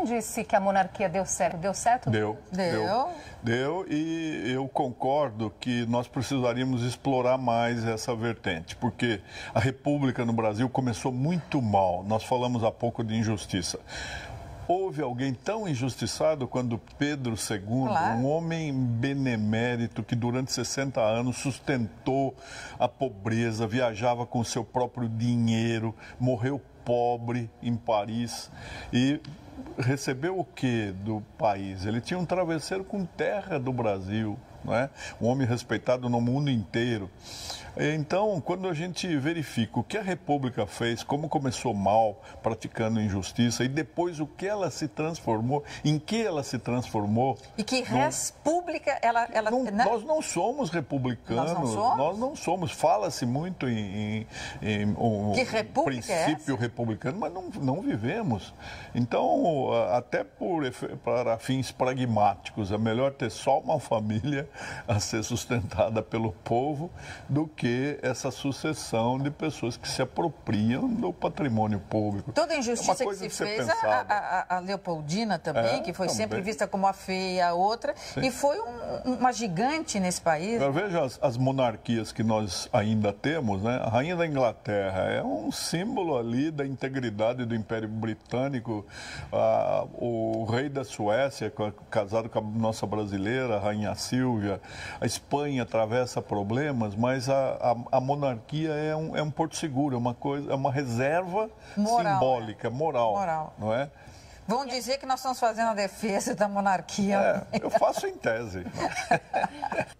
quem disse que a monarquia deu certo? Deu certo? Deu. Deu. Deu, deu e eu concordo que nós precisaríamos explorar mais essa vertente, porque a república no Brasil começou muito mal. Nós falamos há pouco de injustiça houve alguém tão injustiçado quando Pedro II, claro. um homem benemérito que durante 60 anos sustentou a pobreza, viajava com seu próprio dinheiro, morreu pobre em Paris e recebeu o que do país? Ele tinha um travesseiro com terra do Brasil não é? um homem respeitado no mundo inteiro. Então, quando a gente verifica o que a República fez, como começou mal, praticando injustiça, e depois o que ela se transformou, em que ela se transformou. E que res pública ela. ela não, né? Nós não somos republicanos, nós não somos. Nós não somos. Fala-se muito em, em, em um é princípio é republicano, mas não, não vivemos. Então, até por, para fins pragmáticos, é melhor ter só uma família a ser sustentada pelo povo do que essa sucessão de pessoas que se apropriam do patrimônio público. Toda é injustiça é que se fez, a, a, a, Leopoldina também, é, que foi também. sempre vista como a feia, a outra, Sim. e foi um, uma gigante nesse país. Né? Veja as, as, monarquias que nós ainda temos, né? a Rainha da Inglaterra é um símbolo ali da integridade do Império Britânico, a, ah, o rei da Suécia, casado com a nossa brasileira, a Rainha Silva, suja. A Espanha atravessa problemas, mas a, a, a monarquia é um, é um porto seguro, é uma, coisa, é uma reserva moral, né? simbólica, moral, moral. Não é? Vão dizer que nós estamos fazendo a defesa da monarquia. É, eu faço em tese.